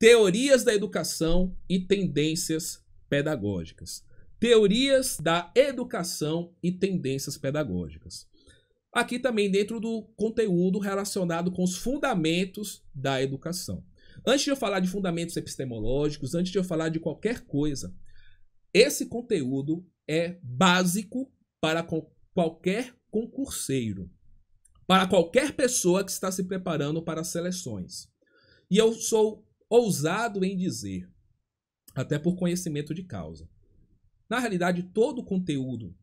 Teorias da educação e tendências pedagógicas. Teorias da educação e tendências pedagógicas. Aqui também dentro do conteúdo relacionado com os fundamentos da educação. Antes de eu falar de fundamentos epistemológicos, antes de eu falar de qualquer coisa, esse conteúdo é básico para qualquer concurseiro, para qualquer pessoa que está se preparando para as seleções. E eu sou ousado em dizer, até por conhecimento de causa. Na realidade, todo o conteúdo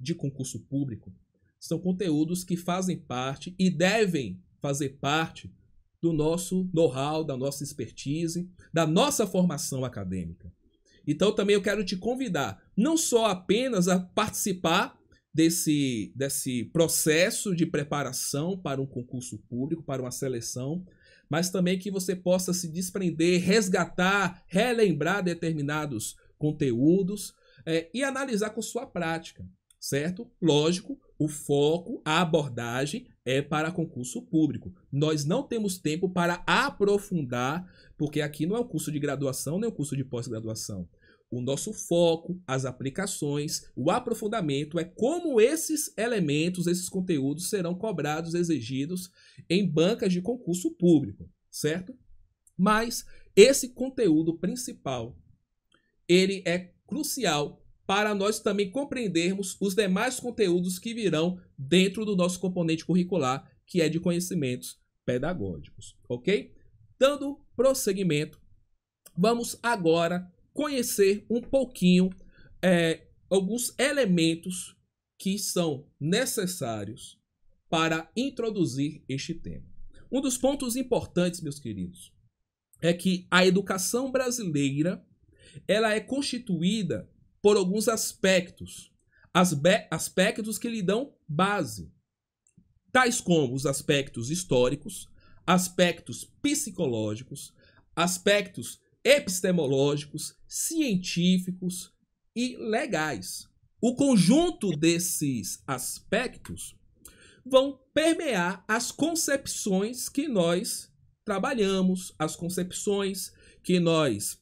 de concurso público são conteúdos que fazem parte e devem fazer parte do nosso know-how, da nossa expertise, da nossa formação acadêmica. Então também eu quero te convidar não só apenas a participar desse, desse processo de preparação para um concurso público, para uma seleção, mas também que você possa se desprender, resgatar, relembrar determinados conteúdos é, e analisar com sua prática, certo? Lógico, o foco, a abordagem é para concurso público. Nós não temos tempo para aprofundar, porque aqui não é um curso de graduação nem um curso de pós-graduação. O nosso foco, as aplicações, o aprofundamento é como esses elementos, esses conteúdos serão cobrados, exigidos em bancas de concurso público, certo? Mas esse conteúdo principal, ele é crucial para nós também compreendermos os demais conteúdos que virão dentro do nosso componente curricular, que é de conhecimentos pedagógicos, ok? Dando prosseguimento, vamos agora conhecer um pouquinho é, alguns elementos que são necessários para introduzir este tema. Um dos pontos importantes, meus queridos, é que a educação brasileira ela é constituída por alguns aspectos, aspectos que lhe dão base, tais como os aspectos históricos, aspectos psicológicos, aspectos epistemológicos, científicos e legais. O conjunto desses aspectos vão permear as concepções que nós trabalhamos, as concepções que nós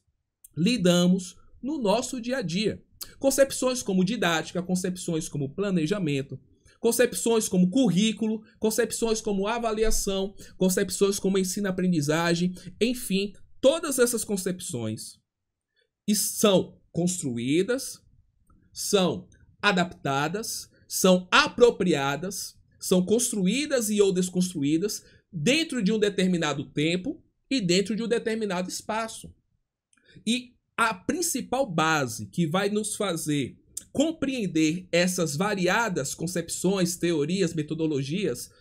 lidamos no nosso dia a dia. Concepções como didática, concepções como planejamento, concepções como currículo, concepções como avaliação, concepções como ensino-aprendizagem, enfim, Todas essas concepções são construídas, são adaptadas, são apropriadas, são construídas e ou desconstruídas dentro de um determinado tempo e dentro de um determinado espaço. E a principal base que vai nos fazer compreender essas variadas concepções, teorias, metodologias,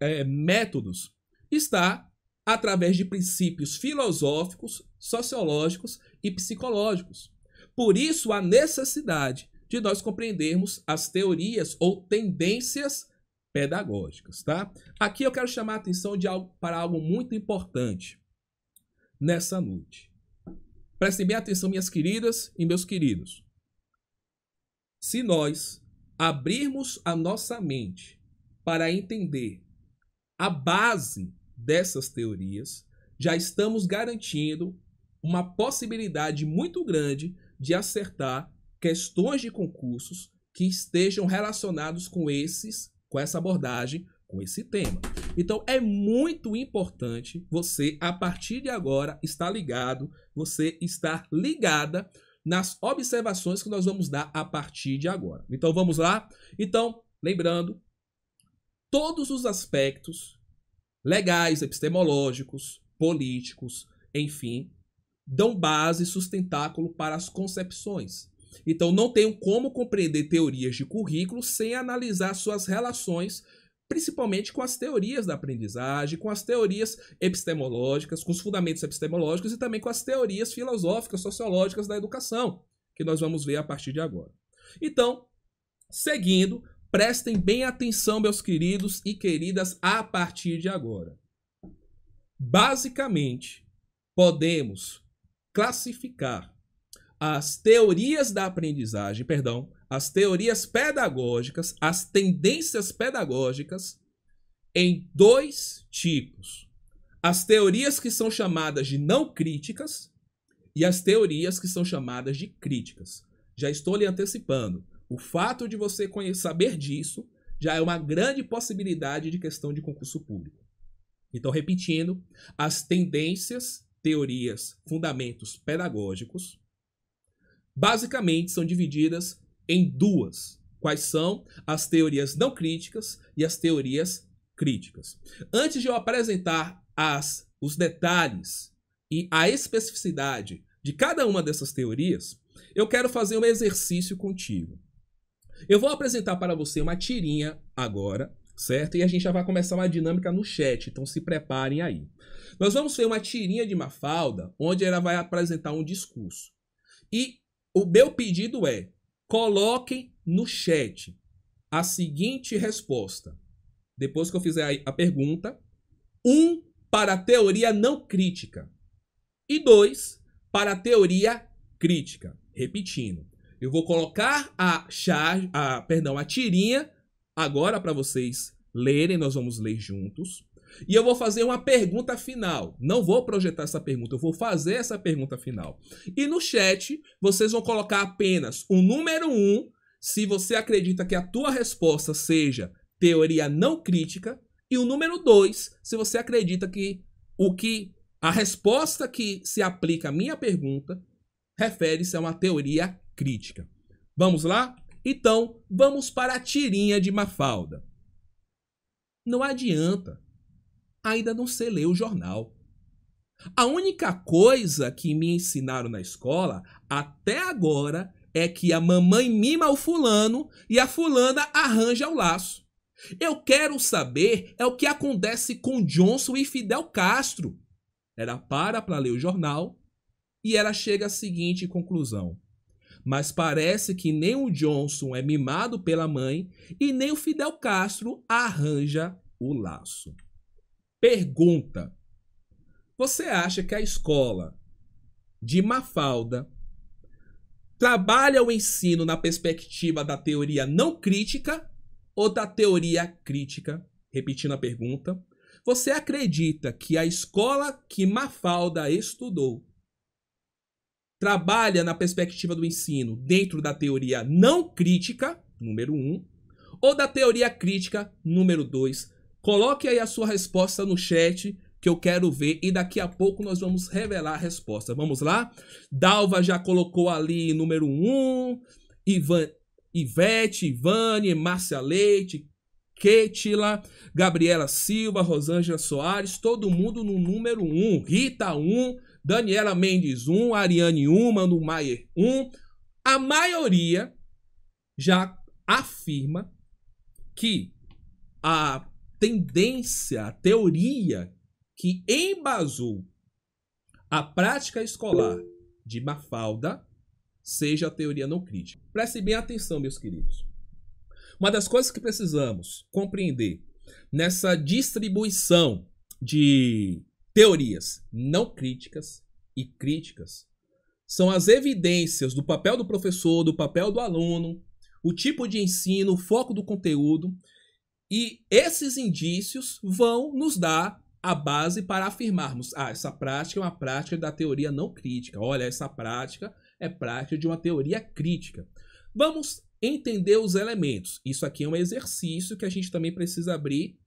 é, métodos, está através de princípios filosóficos, sociológicos e psicológicos. Por isso, a necessidade de nós compreendermos as teorias ou tendências pedagógicas, tá? Aqui eu quero chamar a atenção de algo, para algo muito importante nessa noite. Prestem bem atenção, minhas queridas e meus queridos. Se nós abrirmos a nossa mente para entender a base dessas teorias, já estamos garantindo uma possibilidade muito grande de acertar questões de concursos que estejam relacionados com esses, com essa abordagem, com esse tema. Então é muito importante você a partir de agora estar ligado, você estar ligada nas observações que nós vamos dar a partir de agora. Então vamos lá? Então, lembrando, todos os aspectos legais, epistemológicos, políticos, enfim, dão base e sustentáculo para as concepções. Então, não tenho como compreender teorias de currículo sem analisar suas relações, principalmente com as teorias da aprendizagem, com as teorias epistemológicas, com os fundamentos epistemológicos e também com as teorias filosóficas, sociológicas da educação, que nós vamos ver a partir de agora. Então, seguindo, Prestem bem atenção, meus queridos e queridas, a partir de agora. Basicamente, podemos classificar as teorias da aprendizagem, perdão, as teorias pedagógicas, as tendências pedagógicas em dois tipos. As teorias que são chamadas de não críticas e as teorias que são chamadas de críticas. Já estou lhe antecipando o fato de você saber disso já é uma grande possibilidade de questão de concurso público. Então, repetindo, as tendências, teorias, fundamentos pedagógicos, basicamente são divididas em duas. Quais são as teorias não críticas e as teorias críticas? Antes de eu apresentar as, os detalhes e a especificidade de cada uma dessas teorias, eu quero fazer um exercício contigo. Eu vou apresentar para você uma tirinha agora, certo? E a gente já vai começar uma dinâmica no chat, então se preparem aí. Nós vamos ter uma tirinha de Mafalda, onde ela vai apresentar um discurso. E o meu pedido é: coloquem no chat a seguinte resposta. Depois que eu fizer a pergunta, um para a teoria não crítica e dois para a teoria crítica. Repetindo, eu vou colocar a charge, a, perdão, a tirinha agora para vocês lerem, nós vamos ler juntos. E eu vou fazer uma pergunta final. Não vou projetar essa pergunta, eu vou fazer essa pergunta final. E no chat, vocês vão colocar apenas o número 1 um, se você acredita que a tua resposta seja teoria não crítica, e o número 2 se você acredita que o que a resposta que se aplica à minha pergunta refere-se a uma teoria crítica. Vamos lá? Então, vamos para a tirinha de Mafalda. Não adianta. Ainda não sei ler o jornal. A única coisa que me ensinaram na escola, até agora, é que a mamãe mima o fulano e a fulana arranja o laço. Eu quero saber é o que acontece com Johnson e Fidel Castro. Ela para para ler o jornal e ela chega à seguinte conclusão mas parece que nem o Johnson é mimado pela mãe e nem o Fidel Castro arranja o laço. Pergunta: Você acha que a escola de Mafalda trabalha o ensino na perspectiva da teoria não crítica ou da teoria crítica? Repetindo a pergunta, você acredita que a escola que Mafalda estudou trabalha na perspectiva do ensino dentro da teoria não crítica, número 1, um, ou da teoria crítica, número 2. Coloque aí a sua resposta no chat que eu quero ver e daqui a pouco nós vamos revelar a resposta. Vamos lá? Dalva já colocou ali número 1, um, Ivan, Ivete, Ivane, Márcia Leite, Ketila, Gabriela Silva, Rosângela Soares, todo mundo no número 1, um. Rita 1, um, Daniela Mendes 1, um, Ariane 1, um, Manu Maier 1. Um. A maioria já afirma que a tendência, a teoria que embasou a prática escolar de Mafalda seja a teoria não crítica. Preste bem atenção, meus queridos. Uma das coisas que precisamos compreender nessa distribuição de Teorias, não críticas e críticas são as evidências do papel do professor, do papel do aluno, o tipo de ensino, o foco do conteúdo, e esses indícios vão nos dar a base para afirmarmos: ah, essa prática é uma prática da teoria não crítica. Olha, essa prática é prática de uma teoria crítica. Vamos entender os elementos. Isso aqui é um exercício que a gente também precisa abrir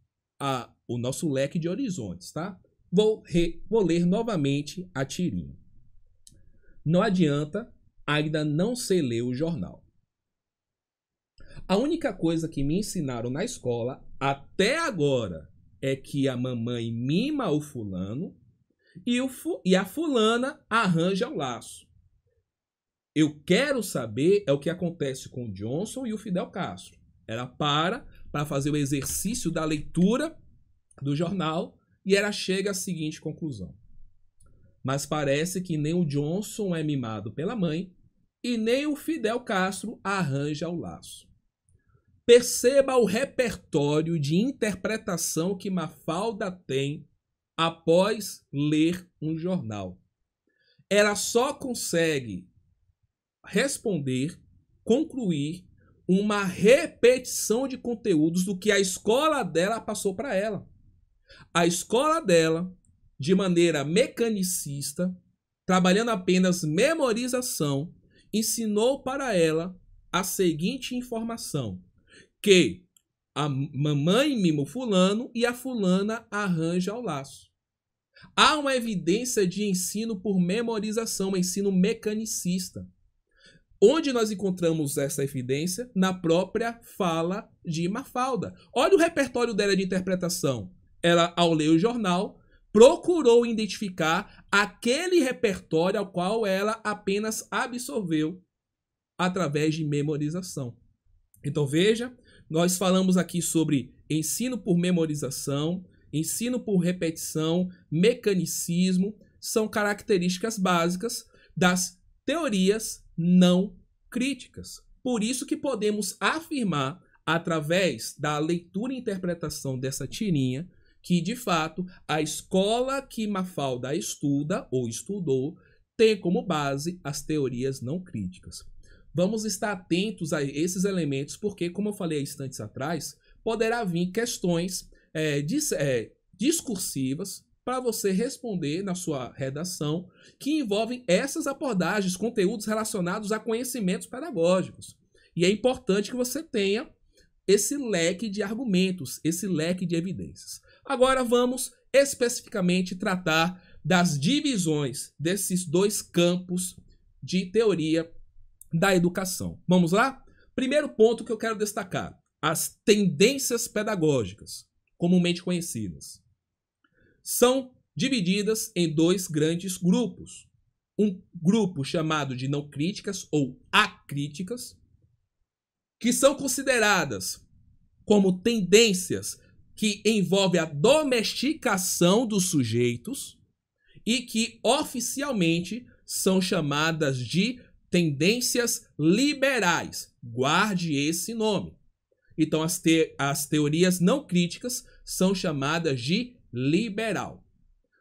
a, o nosso leque de horizontes, tá? Vou, re, vou ler novamente a tirinha. Não adianta, ainda não sei ler o jornal. A única coisa que me ensinaram na escola até agora é que a mamãe mima o fulano e, o fu e a fulana arranja o laço. Eu quero saber é o que acontece com o Johnson e o Fidel Castro. Ela para para fazer o exercício da leitura do jornal e ela chega à seguinte conclusão. Mas parece que nem o Johnson é mimado pela mãe e nem o Fidel Castro arranja o laço. Perceba o repertório de interpretação que Mafalda tem após ler um jornal. Ela só consegue responder, concluir uma repetição de conteúdos do que a escola dela passou para ela. A escola dela, de maneira mecanicista, trabalhando apenas memorização, ensinou para ela a seguinte informação: que a mamãe mima o fulano e a fulana arranja o laço. Há uma evidência de ensino por memorização, um ensino mecanicista. Onde nós encontramos essa evidência? Na própria fala de Mafalda. Olha o repertório dela de interpretação ela, ao ler o jornal, procurou identificar aquele repertório ao qual ela apenas absorveu através de memorização. Então veja, nós falamos aqui sobre ensino por memorização, ensino por repetição, mecanicismo, são características básicas das teorias não críticas. Por isso que podemos afirmar, através da leitura e interpretação dessa tirinha, que, de fato, a escola que Mafalda estuda ou estudou tem como base as teorias não críticas. Vamos estar atentos a esses elementos, porque, como eu falei há instantes atrás, poderá vir questões é, dis, é, discursivas para você responder na sua redação que envolvem essas abordagens, conteúdos relacionados a conhecimentos pedagógicos. E é importante que você tenha esse leque de argumentos, esse leque de evidências. Agora vamos especificamente tratar das divisões desses dois campos de teoria da educação. Vamos lá? Primeiro ponto que eu quero destacar: as tendências pedagógicas, comumente conhecidas, são divididas em dois grandes grupos. Um grupo chamado de não críticas ou acríticas, que são consideradas como tendências que envolve a domesticação dos sujeitos e que oficialmente são chamadas de tendências liberais. Guarde esse nome. Então, as, te as teorias não críticas são chamadas de liberal.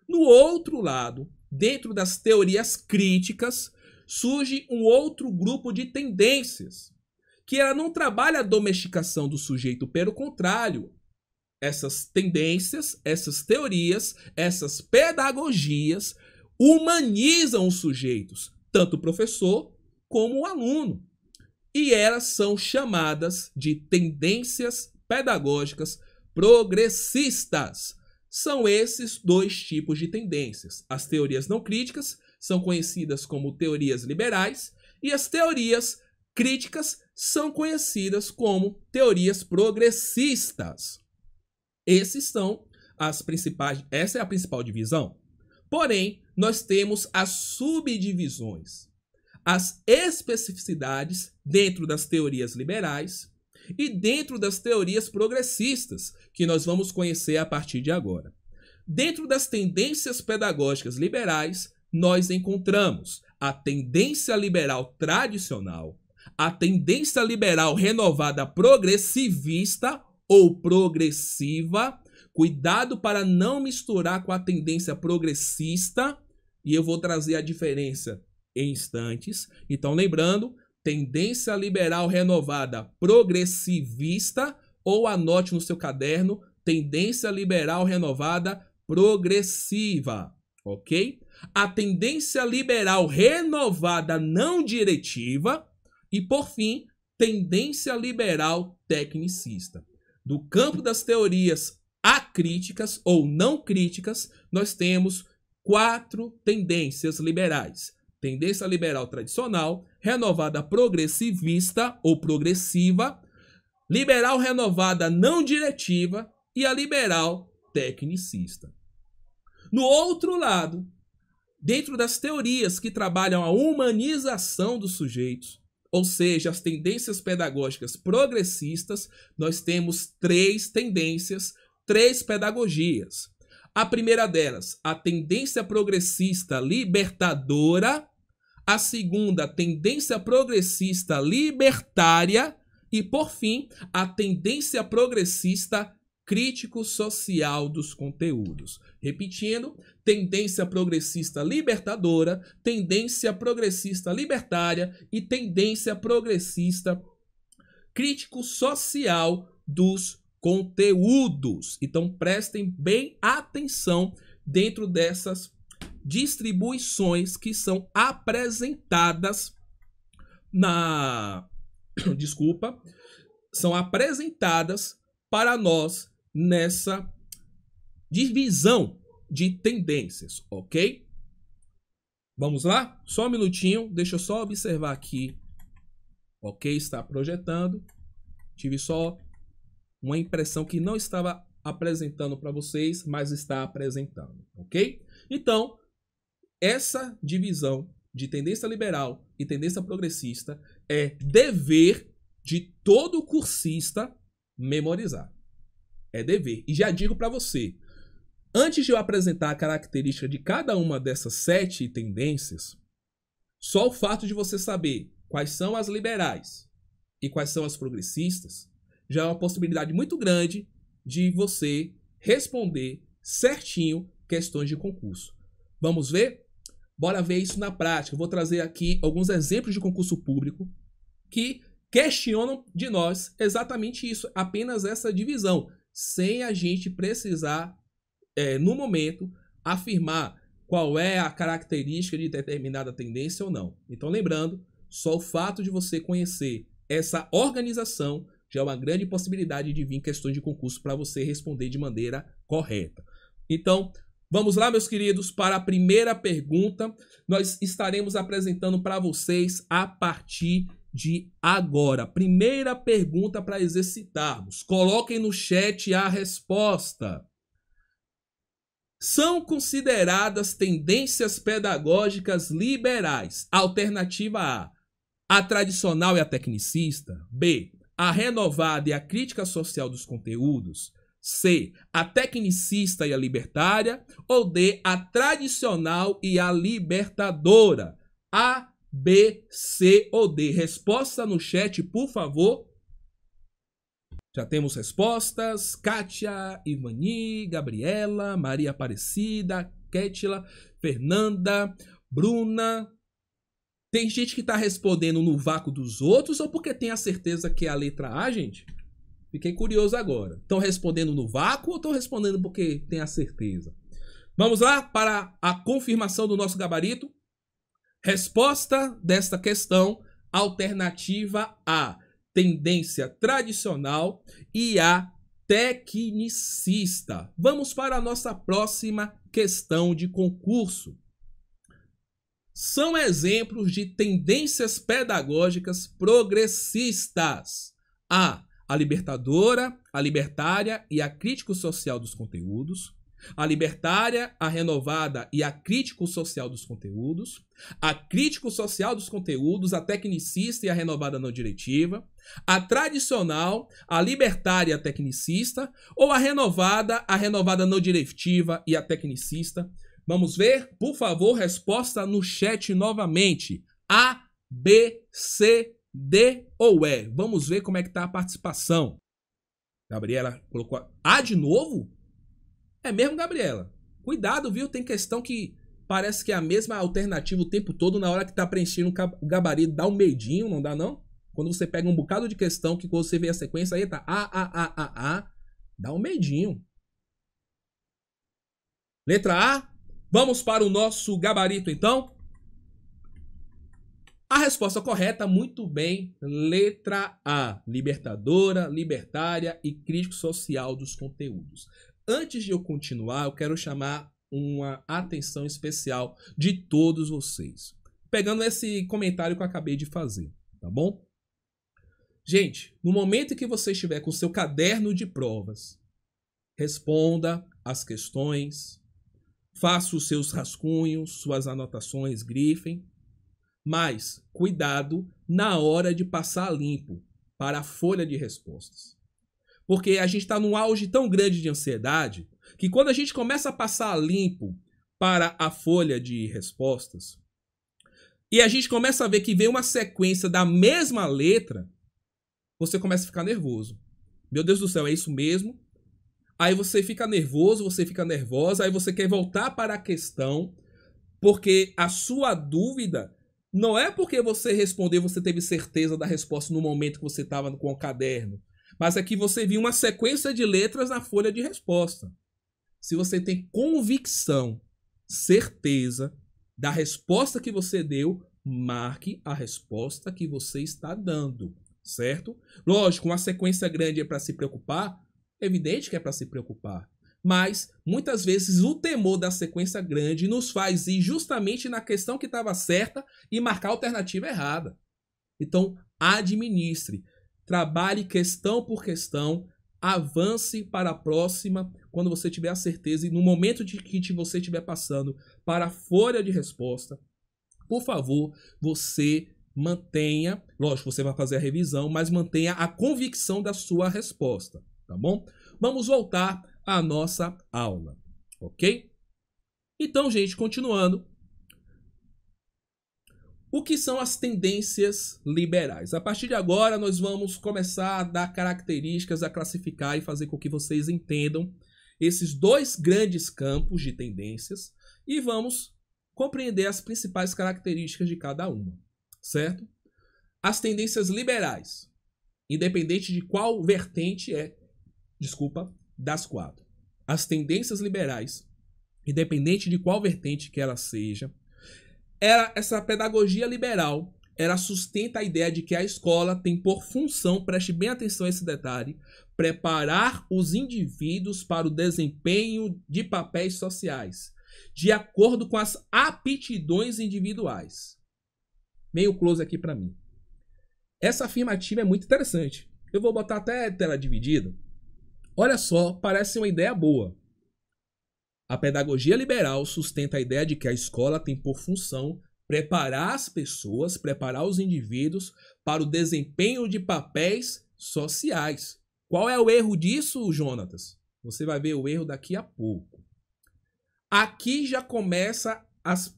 No outro lado, dentro das teorias críticas, surge um outro grupo de tendências, que ela não trabalha a domesticação do sujeito, pelo contrário, essas tendências, essas teorias, essas pedagogias humanizam os sujeitos, tanto o professor como o aluno. E elas são chamadas de tendências pedagógicas progressistas. São esses dois tipos de tendências. As teorias não críticas são conhecidas como teorias liberais e as teorias críticas são conhecidas como teorias progressistas. Esses são as principais, essa é a principal divisão. Porém, nós temos as subdivisões, as especificidades dentro das teorias liberais e dentro das teorias progressistas, que nós vamos conhecer a partir de agora. Dentro das tendências pedagógicas liberais, nós encontramos a tendência liberal tradicional, a tendência liberal renovada progressivista ou progressiva. Cuidado para não misturar com a tendência progressista. E eu vou trazer a diferença em instantes. Então, lembrando, tendência liberal renovada progressivista, ou anote no seu caderno, tendência liberal renovada progressiva, ok? A tendência liberal renovada não diretiva e, por fim, tendência liberal tecnicista do campo das teorias acríticas ou não críticas, nós temos quatro tendências liberais. Tendência liberal tradicional, renovada progressivista ou progressiva, liberal renovada não diretiva e a liberal tecnicista. No outro lado, dentro das teorias que trabalham a humanização dos sujeitos, ou seja, as tendências pedagógicas progressistas, nós temos três tendências, três pedagogias. A primeira delas, a tendência progressista libertadora. A segunda, a tendência progressista libertária. E, por fim, a tendência progressista crítico social dos conteúdos. Repetindo, tendência progressista libertadora, tendência progressista libertária e tendência progressista crítico social dos conteúdos. Então prestem bem atenção dentro dessas distribuições que são apresentadas na desculpa, são apresentadas para nós nessa divisão de tendências, ok? Vamos lá? Só um minutinho, deixa eu só observar aqui. Ok, está projetando. Tive só uma impressão que não estava apresentando para vocês, mas está apresentando, ok? Então, essa divisão de tendência liberal e tendência progressista é dever de todo cursista memorizar. É dever. E já digo para você, Antes de eu apresentar a característica de cada uma dessas sete tendências, só o fato de você saber quais são as liberais e quais são as progressistas já é uma possibilidade muito grande de você responder certinho questões de concurso. Vamos ver? Bora ver isso na prática. Eu vou trazer aqui alguns exemplos de concurso público que questionam de nós exatamente isso, apenas essa divisão, sem a gente precisar é, no momento, afirmar qual é a característica de determinada tendência ou não. Então, lembrando, só o fato de você conhecer essa organização já é uma grande possibilidade de vir questões de concurso para você responder de maneira correta. Então, vamos lá, meus queridos, para a primeira pergunta. Nós estaremos apresentando para vocês a partir de agora. Primeira pergunta para exercitarmos. Coloquem no chat a resposta são consideradas tendências pedagógicas liberais. Alternativa A, a tradicional e a tecnicista. B, a renovada e a crítica social dos conteúdos. C, a tecnicista e a libertária. Ou D, a tradicional e a libertadora. A, B, C ou D. Resposta no chat, por favor. Já temos respostas. Kátia, Ivani, Gabriela, Maria Aparecida, Ketila, Fernanda, Bruna. Tem gente que está respondendo no vácuo dos outros ou porque tem a certeza que é a letra A, gente? Fiquei curioso agora. Estão respondendo no vácuo ou estão respondendo porque tem a certeza? Vamos lá para a confirmação do nosso gabarito. Resposta desta questão, alternativa A tendência tradicional e a tecnicista. Vamos para a nossa próxima questão de concurso. São exemplos de tendências pedagógicas progressistas. A. A libertadora, a libertária e a crítico social dos conteúdos a libertária, a renovada e a crítico social dos conteúdos, a crítico social dos conteúdos, a tecnicista e a renovada não diretiva, a tradicional, a libertária, a tecnicista, ou a renovada, a renovada não diretiva e a tecnicista. Vamos ver, por favor, resposta no chat novamente. A, B, C, D ou E. Vamos ver como é que está a participação. Gabriela colocou a ah, de novo? É mesmo, Gabriela? Cuidado, viu? Tem questão que parece que é a mesma alternativa o tempo todo. Na hora que tá preenchendo o gabarito, dá um medinho, não dá não? Quando você pega um bocado de questão, que quando você vê a sequência, aí tá A, A, A, A, A, dá um medinho. Letra A, vamos para o nosso gabarito então. A resposta correta, muito bem, letra A, libertadora, libertária e crítico social dos conteúdos. Antes de eu continuar, eu quero chamar uma atenção especial de todos vocês. Pegando esse comentário que eu acabei de fazer, tá bom? Gente, no momento que você estiver com o seu caderno de provas, responda as questões, faça os seus rascunhos, suas anotações, grifem, mas cuidado na hora de passar limpo para a folha de respostas. Porque a gente está num auge tão grande de ansiedade que quando a gente começa a passar limpo para a folha de respostas e a gente começa a ver que vem uma sequência da mesma letra, você começa a ficar nervoso. Meu Deus do céu, é isso mesmo? Aí você fica nervoso, você fica nervosa, aí você quer voltar para a questão, porque a sua dúvida não é porque você respondeu, você teve certeza da resposta no momento que você estava com o caderno. Mas aqui é você viu uma sequência de letras na folha de resposta. Se você tem convicção, certeza da resposta que você deu, marque a resposta que você está dando, certo? Lógico, uma sequência grande é para se preocupar, evidente que é para se preocupar. Mas muitas vezes o temor da sequência grande nos faz ir justamente na questão que estava certa e marcar a alternativa errada. Então, administre trabalhe questão por questão, avance para a próxima quando você tiver a certeza e no momento de que você estiver passando para a folha de resposta, por favor, você mantenha, lógico, você vai fazer a revisão, mas mantenha a convicção da sua resposta, tá bom? Vamos voltar à nossa aula, ok? Então, gente, continuando, o que são as tendências liberais? A partir de agora, nós vamos começar a dar características, a classificar e fazer com que vocês entendam esses dois grandes campos de tendências e vamos compreender as principais características de cada uma, certo? As tendências liberais, independente de qual vertente é, desculpa, das quatro. As tendências liberais, independente de qual vertente que ela seja, era essa pedagogia liberal, era sustenta a ideia de que a escola tem por função, preste bem atenção a esse detalhe, preparar os indivíduos para o desempenho de papéis sociais, de acordo com as aptidões individuais. Meio close aqui para mim. Essa afirmativa é muito interessante. Eu vou botar até tela dividida. Olha só, parece uma ideia boa. A pedagogia liberal sustenta a ideia de que a escola tem por função preparar as pessoas, preparar os indivíduos para o desempenho de papéis sociais. Qual é o erro disso, Jonatas? Você vai ver o erro daqui a pouco. Aqui já começa as,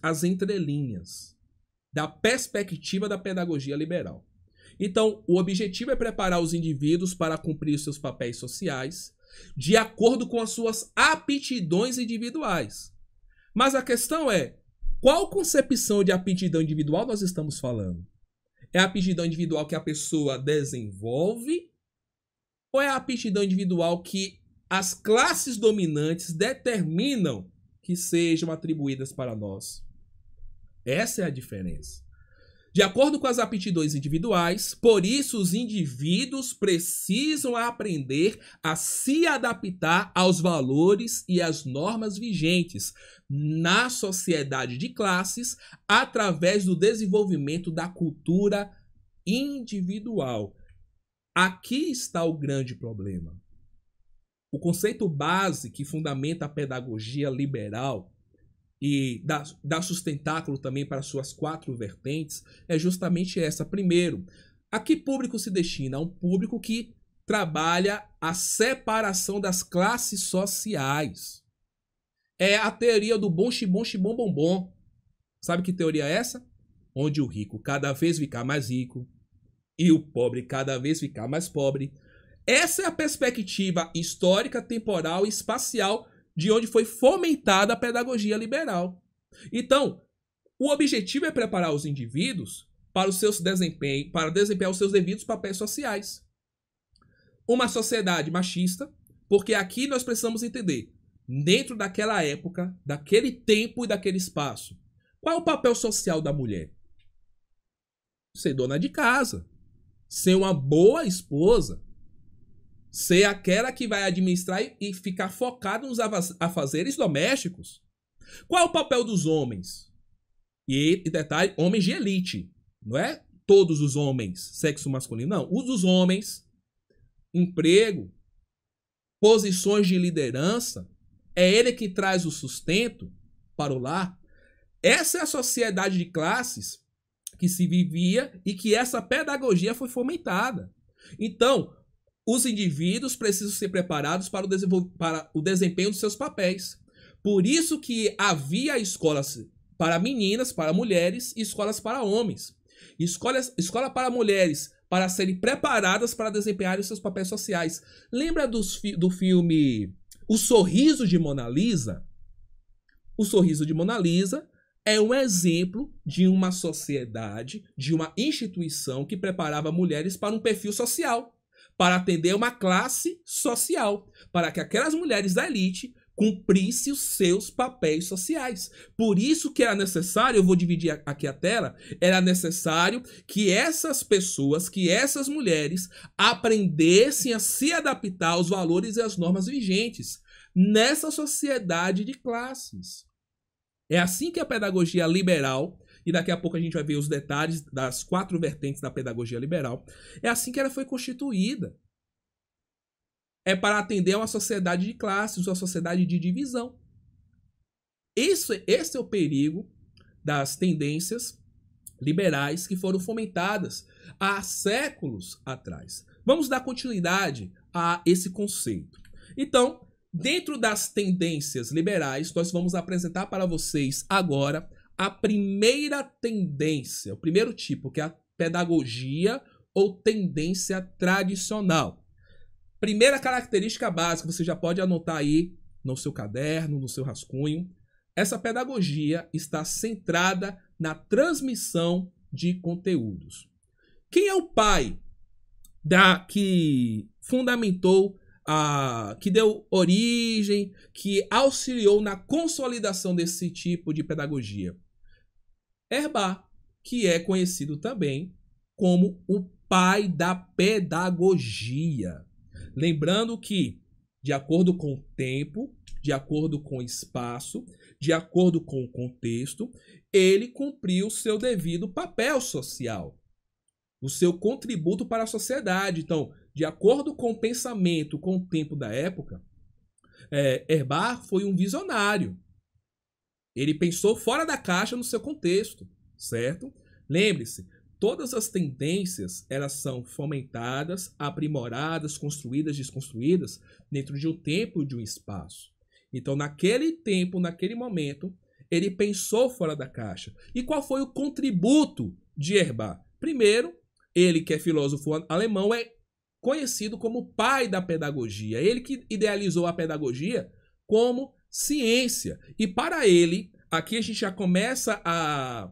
as entrelinhas da perspectiva da pedagogia liberal. Então, o objetivo é preparar os indivíduos para cumprir seus papéis sociais de acordo com as suas aptidões individuais. Mas a questão é, qual concepção de aptidão individual nós estamos falando? É a aptidão individual que a pessoa desenvolve ou é a aptidão individual que as classes dominantes determinam que sejam atribuídas para nós? Essa é a diferença de acordo com as aptidões individuais, por isso os indivíduos precisam aprender a se adaptar aos valores e às normas vigentes na sociedade de classes através do desenvolvimento da cultura individual. Aqui está o grande problema. O conceito base que fundamenta a pedagogia liberal e dá, dá sustentáculo também para suas quatro vertentes é justamente essa. Primeiro, a que público se destina? A um público que trabalha a separação das classes sociais. É a teoria do bom bom bom bom bom. Sabe que teoria é essa? Onde o rico cada vez ficar mais rico e o pobre cada vez ficar mais pobre. Essa é a perspectiva histórica, temporal e espacial de onde foi fomentada a pedagogia liberal. Então, o objetivo é preparar os indivíduos para os seus desempenhos, para desempenhar os seus devidos papéis sociais. Uma sociedade machista, porque aqui nós precisamos entender, dentro daquela época, daquele tempo e daquele espaço, qual é o papel social da mulher? Ser dona de casa, ser uma boa esposa, ser aquela que vai administrar e ficar focada nos afazeres domésticos. Qual é o papel dos homens? E, e detalhe, homens de elite, não é? Todos os homens, sexo masculino, não. Os dos homens, emprego, posições de liderança, é ele que traz o sustento para o lar. Essa é a sociedade de classes que se vivia e que essa pedagogia foi fomentada. Então, os indivíduos precisam ser preparados para o, para o desempenho dos seus papéis. Por isso que havia escolas para meninas, para mulheres e escolas para homens. Escolas, escola para mulheres para serem preparadas para desempenhar os seus papéis sociais. Lembra dos, do filme O Sorriso de Mona Lisa? O Sorriso de Mona Lisa é um exemplo de uma sociedade, de uma instituição que preparava mulheres para um perfil social para atender uma classe social, para que aquelas mulheres da elite cumprissem os seus papéis sociais. Por isso que era necessário, eu vou dividir aqui a tela, era necessário que essas pessoas, que essas mulheres aprendessem a se adaptar aos valores e às normas vigentes nessa sociedade de classes. É assim que a pedagogia liberal e daqui a pouco a gente vai ver os detalhes das quatro vertentes da pedagogia liberal. É assim que ela foi constituída. É para atender a uma sociedade de classes, uma sociedade de divisão. Isso, esse é o perigo das tendências liberais que foram fomentadas há séculos atrás. Vamos dar continuidade a esse conceito. Então, dentro das tendências liberais, nós vamos apresentar para vocês agora a primeira tendência, o primeiro tipo, que é a pedagogia ou tendência tradicional. Primeira característica básica, você já pode anotar aí no seu caderno, no seu rascunho. Essa pedagogia está centrada na transmissão de conteúdos. Quem é o pai da que fundamentou a, que deu origem, que auxiliou na consolidação desse tipo de pedagogia? Herbart, que é conhecido também como o pai da pedagogia. Lembrando que, de acordo com o tempo, de acordo com o espaço, de acordo com o contexto, ele cumpriu seu devido papel social, o seu contributo para a sociedade. Então, de acordo com o pensamento, com o tempo da época, é, eh, Herbart foi um visionário. Ele pensou fora da caixa no seu contexto, certo? Lembre-se, todas as tendências elas são fomentadas, aprimoradas, construídas, desconstruídas dentro de um tempo e de um espaço. Então, naquele tempo, naquele momento, ele pensou fora da caixa. E qual foi o contributo de Herbart? Primeiro, ele que é filósofo alemão é conhecido como pai da pedagogia. Ele que idealizou a pedagogia como ciência. E para ele, aqui a gente já começa a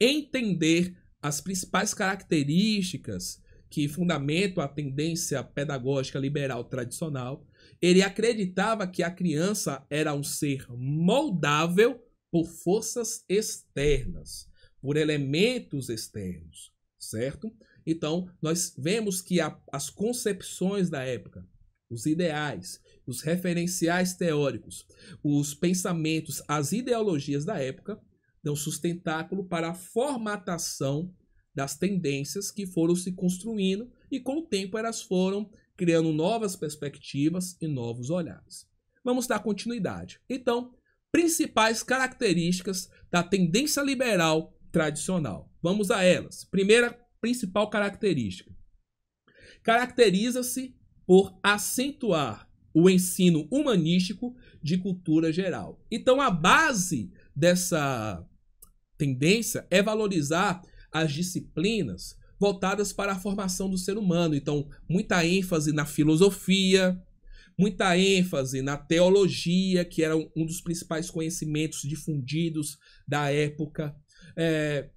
entender as principais características que fundamentam a tendência pedagógica liberal tradicional. Ele acreditava que a criança era um ser moldável por forças externas, por elementos externos, certo? Então, nós vemos que a, as concepções da época, os ideais, os referenciais teóricos, os pensamentos, as ideologias da época, dão sustentáculo para a formatação das tendências que foram se construindo e com o tempo elas foram criando novas perspectivas e novos olhares. Vamos dar continuidade. Então, principais características da tendência liberal tradicional. Vamos a elas. Primeira principal característica. Caracteriza-se por acentuar o ensino humanístico de cultura geral. Então, a base dessa tendência é valorizar as disciplinas voltadas para a formação do ser humano. Então, muita ênfase na filosofia, muita ênfase na teologia, que era um dos principais conhecimentos difundidos da época. É,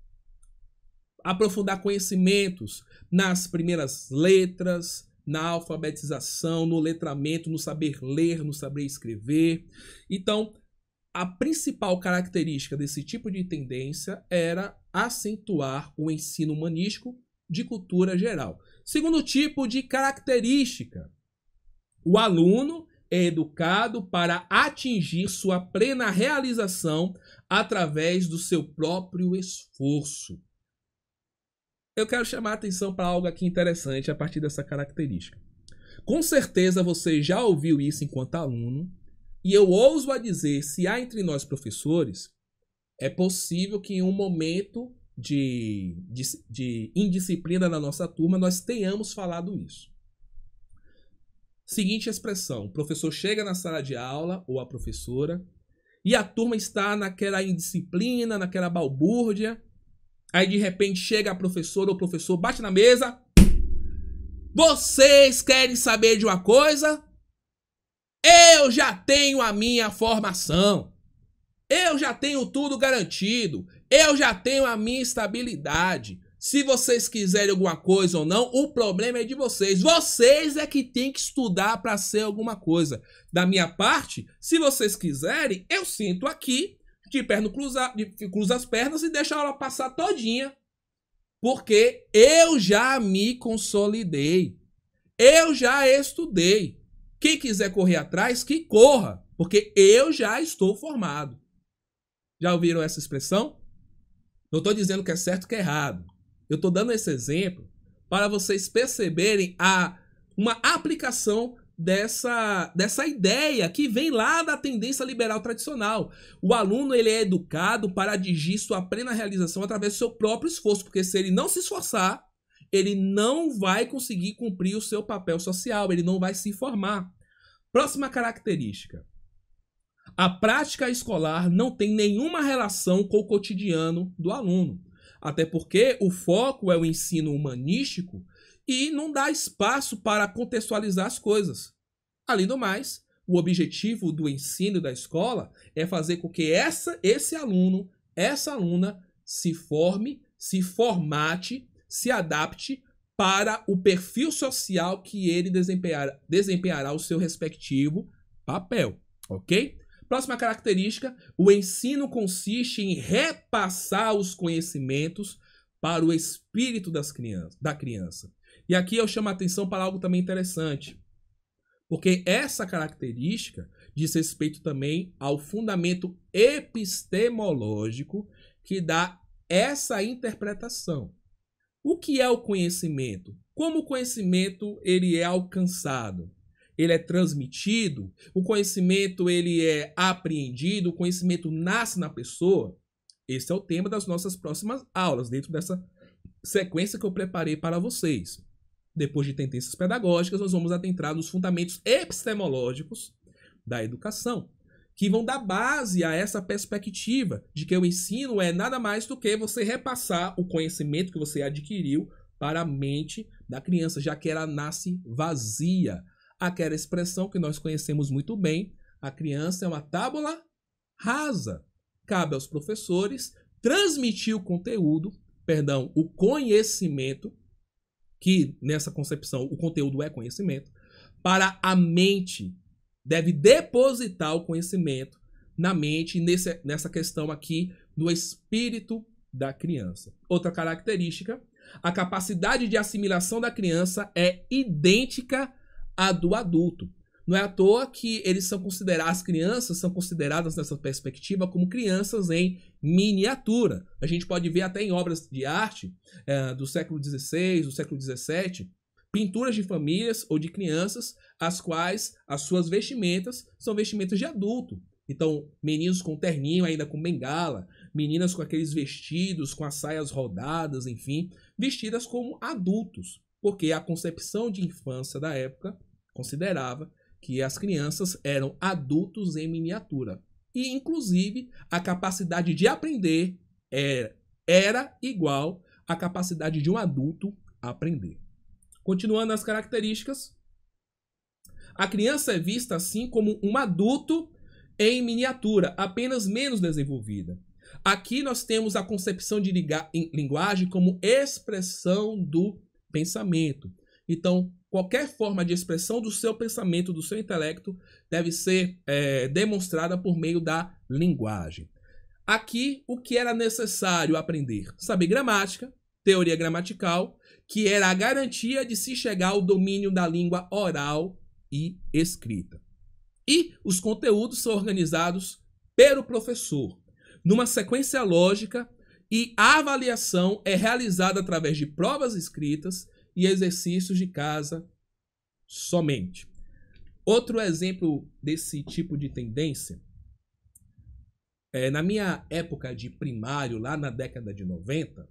aprofundar conhecimentos nas primeiras letras, na alfabetização, no letramento, no saber ler, no saber escrever. Então, a principal característica desse tipo de tendência era acentuar o ensino humanístico de cultura geral. Segundo tipo de característica, o aluno é educado para atingir sua plena realização através do seu próprio esforço. Eu quero chamar a atenção para algo aqui interessante a partir dessa característica. Com certeza você já ouviu isso enquanto aluno, e eu ouso a dizer, se há entre nós professores, é possível que em um momento de, de, de indisciplina na nossa turma nós tenhamos falado isso. Seguinte expressão: o professor chega na sala de aula, ou a professora, e a turma está naquela indisciplina, naquela balbúrdia, Aí de repente chega a professora ou professor, bate na mesa. Vocês querem saber de uma coisa? Eu já tenho a minha formação. Eu já tenho tudo garantido. Eu já tenho a minha estabilidade. Se vocês quiserem alguma coisa ou não, o problema é de vocês. Vocês é que tem que estudar para ser alguma coisa. Da minha parte, se vocês quiserem, eu sinto aqui de perna cruzada, cruza as pernas e deixa ela passar todinha. Porque eu já me consolidei. Eu já estudei. Quem quiser correr atrás, que corra, porque eu já estou formado. Já ouviram essa expressão? Não estou dizendo que é certo que é errado. Eu estou dando esse exemplo para vocês perceberem a, uma aplicação dessa, dessa ideia que vem lá da tendência liberal tradicional. O aluno ele é educado para atingir sua plena realização através do seu próprio esforço, porque se ele não se esforçar, ele não vai conseguir cumprir o seu papel social, ele não vai se formar. Próxima característica. A prática escolar não tem nenhuma relação com o cotidiano do aluno. Até porque o foco é o ensino humanístico, e não dá espaço para contextualizar as coisas. Além do mais, o objetivo do ensino da escola é fazer com que essa, esse aluno, essa aluna se forme, se formate, se adapte para o perfil social que ele desempenhar, desempenhará o seu respectivo papel, ok? Próxima característica: o ensino consiste em repassar os conhecimentos para o espírito das criança, da criança. E aqui eu chamo a atenção para algo também interessante. Porque essa característica diz respeito também ao fundamento epistemológico que dá essa interpretação. O que é o conhecimento? Como o conhecimento ele é alcançado? Ele é transmitido? O conhecimento ele é apreendido? O conhecimento nasce na pessoa? Esse é o tema das nossas próximas aulas, dentro dessa sequência que eu preparei para vocês. Depois de tendências pedagógicas, nós vamos adentrar nos fundamentos epistemológicos da educação, que vão dar base a essa perspectiva de que o ensino é nada mais do que você repassar o conhecimento que você adquiriu para a mente da criança, já que ela nasce vazia. Aquela expressão que nós conhecemos muito bem, a criança é uma tábula rasa. Cabe aos professores transmitir o conteúdo, perdão, o conhecimento que nessa concepção o conteúdo é conhecimento, para a mente deve depositar o conhecimento na mente, nesse, nessa questão aqui, no espírito da criança. Outra característica, a capacidade de assimilação da criança é idêntica à do adulto. Não é à toa que eles são consideradas as crianças são consideradas nessa perspectiva como crianças em miniatura. A gente pode ver até em obras de arte é, do século XVI, do século XVII, pinturas de famílias ou de crianças, as quais as suas vestimentas são vestimentas de adulto. Então, meninos com terninho, ainda com bengala, meninas com aqueles vestidos, com as saias rodadas, enfim, vestidas como adultos, porque a concepção de infância da época considerava que as crianças eram adultos em miniatura. E, inclusive, a capacidade de aprender era, era igual à capacidade de um adulto aprender. Continuando as características, a criança é vista assim como um adulto em miniatura, apenas menos desenvolvida. Aqui nós temos a concepção de linguagem como expressão do pensamento. Então, qualquer forma de expressão do seu pensamento, do seu intelecto, deve ser é, demonstrada por meio da linguagem. Aqui, o que era necessário aprender? Saber gramática, teoria gramatical, que era a garantia de se chegar ao domínio da língua oral e escrita. E os conteúdos são organizados pelo professor, numa sequência lógica, e a avaliação é realizada através de provas escritas e exercícios de casa somente. Outro exemplo desse tipo de tendência é, na minha época de primário, lá na década de 90,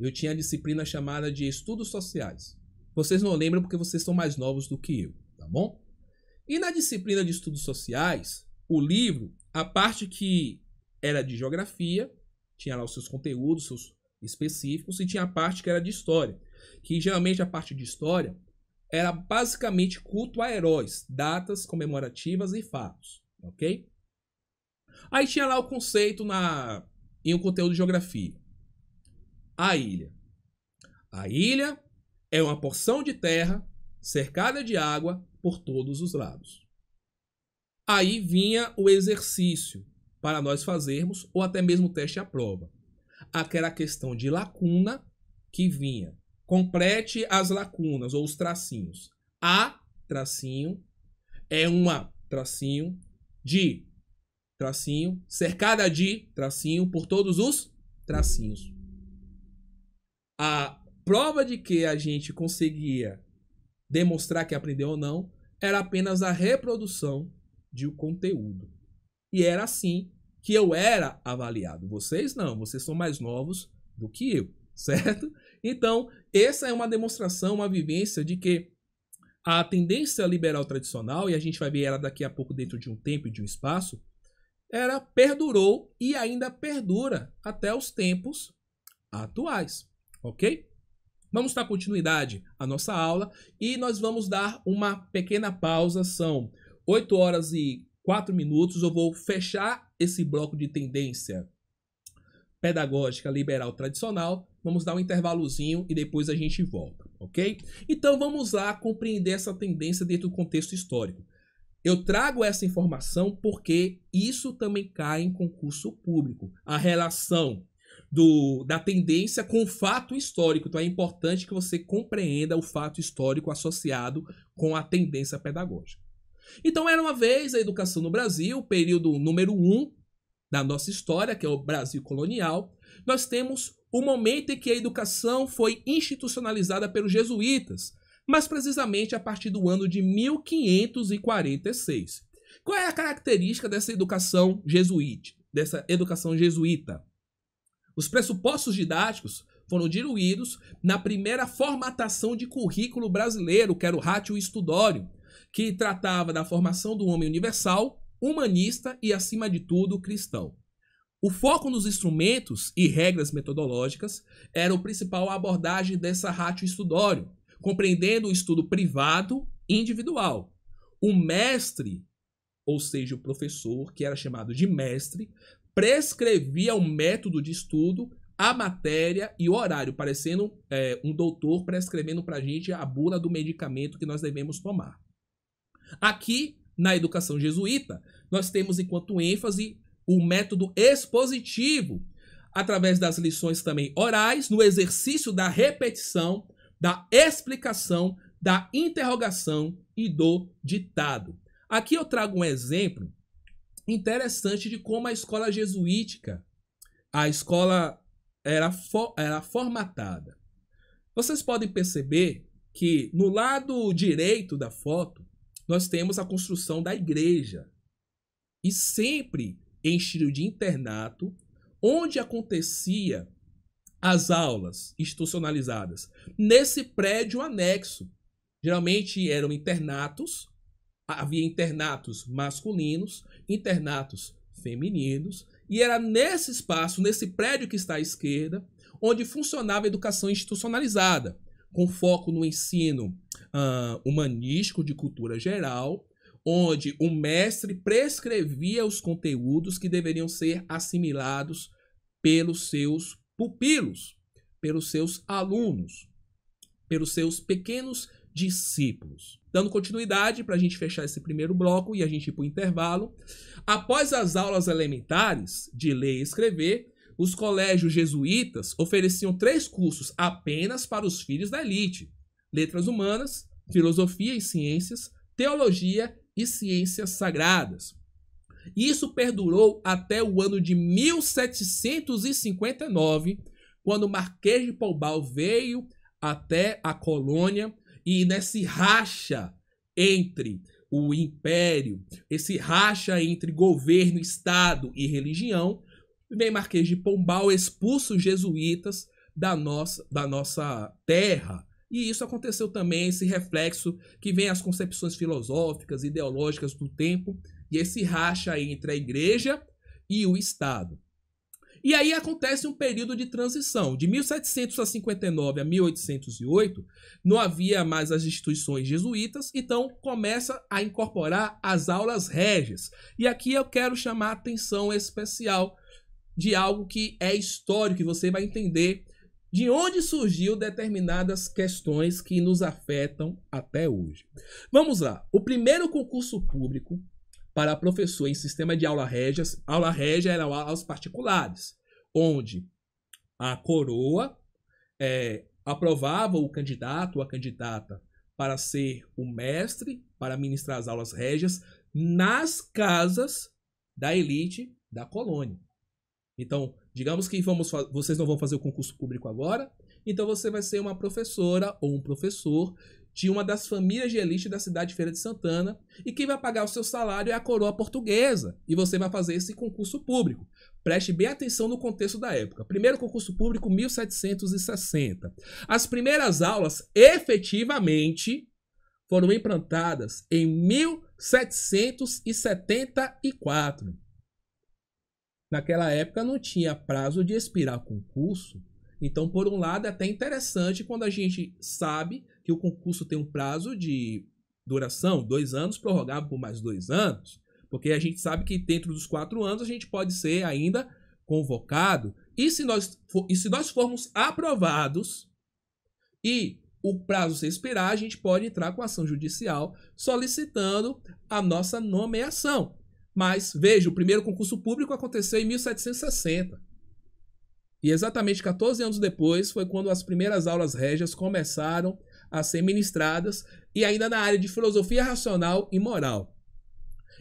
eu tinha a disciplina chamada de Estudos Sociais. Vocês não lembram porque vocês são mais novos do que eu, tá bom? E na disciplina de Estudos Sociais, o livro, a parte que era de geografia, tinha lá os seus conteúdos, seus específicos, e tinha a parte que era de história que geralmente a parte de história era basicamente culto a heróis, datas comemorativas e fatos, ok? Aí tinha lá o conceito na em um conteúdo de geografia. A ilha. A ilha é uma porção de terra cercada de água por todos os lados. Aí vinha o exercício para nós fazermos, ou até mesmo o teste à prova. Aquela questão de lacuna que vinha Complete as lacunas ou os tracinhos. A tracinho é uma tracinho de tracinho cercada de tracinho por todos os tracinhos. A prova de que a gente conseguia demonstrar que aprendeu ou não era apenas a reprodução de o um conteúdo. E era assim que eu era avaliado. Vocês não, vocês são mais novos do que eu, certo? Então, essa é uma demonstração, uma vivência de que a tendência liberal tradicional, e a gente vai ver ela daqui a pouco dentro de um tempo e de um espaço, era perdurou e ainda perdura até os tempos atuais, ok? Vamos dar continuidade à nossa aula e nós vamos dar uma pequena pausa, são 8 horas e 4 minutos, eu vou fechar esse bloco de tendência pedagógica liberal tradicional Vamos dar um intervalozinho e depois a gente volta, ok? Então vamos lá compreender essa tendência dentro do contexto histórico. Eu trago essa informação porque isso também cai em concurso público. A relação do, da tendência com o fato histórico. Então é importante que você compreenda o fato histórico associado com a tendência pedagógica. Então era uma vez a educação no Brasil, período número um da nossa história, que é o Brasil colonial, nós temos o momento em que a educação foi institucionalizada pelos jesuítas, mais precisamente a partir do ano de 1546. Qual é a característica dessa educação jesuíta? Dessa educação jesuíta? Os pressupostos didáticos foram diluídos na primeira formatação de currículo brasileiro, que era o Ratio Studório, que tratava da formação do homem universal, humanista e, acima de tudo, cristão. O foco nos instrumentos e regras metodológicas era o principal abordagem dessa ratio estudório, compreendendo o estudo privado e individual. O mestre, ou seja, o professor, que era chamado de mestre, prescrevia o método de estudo, a matéria e o horário, parecendo é, um doutor prescrevendo para a gente a bula do medicamento que nós devemos tomar. Aqui, na educação jesuíta, nós temos enquanto ênfase o método expositivo, através das lições também orais, no exercício da repetição, da explicação, da interrogação e do ditado. Aqui eu trago um exemplo interessante de como a escola jesuítica, a escola era, era formatada. Vocês podem perceber que no lado direito da foto nós temos a construção da igreja. E sempre em estilo de internato, onde acontecia as aulas institucionalizadas nesse prédio anexo. Geralmente eram internatos, havia internatos masculinos, internatos femininos, e era nesse espaço, nesse prédio que está à esquerda, onde funcionava a educação institucionalizada, com foco no ensino uh, humanístico de cultura geral, onde o mestre prescrevia os conteúdos que deveriam ser assimilados pelos seus pupilos, pelos seus alunos, pelos seus pequenos discípulos. Dando continuidade para a gente fechar esse primeiro bloco e a gente ir para o intervalo. Após as aulas elementares de ler e escrever, os colégios jesuítas ofereciam três cursos apenas para os filhos da elite: letras humanas, filosofia e ciências, teologia e ciências sagradas. Isso perdurou até o ano de 1759, quando o Marquês de Pombal veio até a colônia e nesse racha entre o império, esse racha entre governo, estado e religião, vem Marquês de Pombal expulso os jesuítas da nossa, da nossa terra e isso aconteceu também, esse reflexo que vem as concepções filosóficas, ideológicas do tempo, e esse racha entre a igreja e o Estado. E aí acontece um período de transição. De 1759 a 1808, não havia mais as instituições jesuítas, então começa a incorporar as aulas régias. E aqui eu quero chamar a atenção especial de algo que é histórico, que você vai entender de onde surgiu determinadas questões que nos afetam até hoje. Vamos lá. O primeiro concurso público para professor em sistema de aula régias, aula régia eram aulas particulares, onde a coroa é, aprovava o candidato ou a candidata para ser o mestre, para ministrar as aulas régias nas casas da elite da colônia. Então, digamos que vamos vocês não vão fazer o concurso público agora, então você vai ser uma professora ou um professor de uma das famílias de elite da cidade de Feira de Santana, e quem vai pagar o seu salário é a coroa portuguesa, e você vai fazer esse concurso público. Preste bem atenção no contexto da época. Primeiro concurso público, 1760. As primeiras aulas, efetivamente, foram implantadas em 1774. Naquela época não tinha prazo de expirar concurso. Então, por um lado, é até interessante quando a gente sabe que o concurso tem um prazo de duração, dois anos, prorrogável por mais dois anos, porque a gente sabe que dentro dos quatro anos a gente pode ser ainda convocado. E se nós, for, e se nós formos aprovados e o prazo se expirar, a gente pode entrar com ação judicial solicitando a nossa nomeação. Mas, veja, o primeiro concurso público aconteceu em 1760. E exatamente 14 anos depois foi quando as primeiras aulas régias começaram a ser ministradas, e ainda na área de filosofia racional e moral.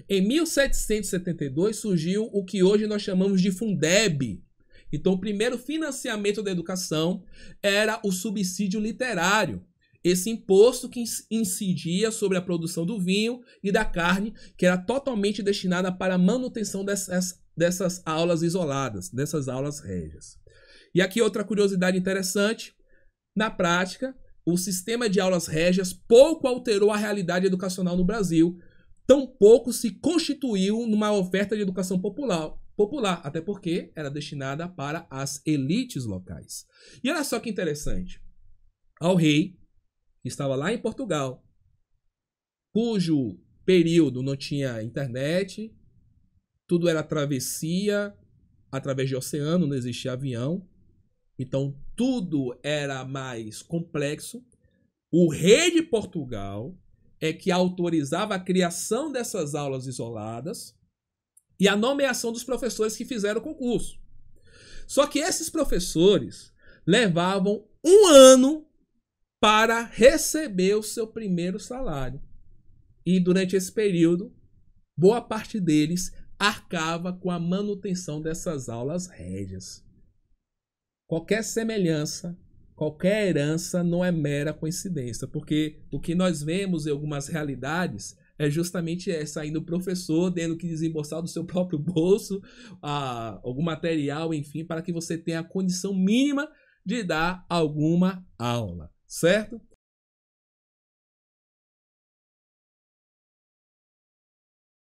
Em 1772 surgiu o que hoje nós chamamos de Fundeb. Então, o primeiro financiamento da educação era o subsídio literário esse imposto que incidia sobre a produção do vinho e da carne, que era totalmente destinada para a manutenção dessas, dessas aulas isoladas, dessas aulas régias. E aqui outra curiosidade interessante: na prática, o sistema de aulas régias pouco alterou a realidade educacional no Brasil, tampouco se constituiu numa oferta de educação popular, popular, até porque era destinada para as elites locais. E olha só que interessante. Ao rei estava lá em Portugal, cujo período não tinha internet, tudo era travessia através de oceano, não existia avião. Então tudo era mais complexo. O rei de Portugal é que autorizava a criação dessas aulas isoladas e a nomeação dos professores que fizeram o concurso. Só que esses professores levavam um ano para receber o seu primeiro salário. E durante esse período, boa parte deles arcava com a manutenção dessas aulas régias. Qualquer semelhança, qualquer herança não é mera coincidência, porque o que nós vemos em algumas realidades é justamente essa, saindo o professor tendo que desembolsar do seu próprio bolso algum material, enfim, para que você tenha a condição mínima de dar alguma aula certo?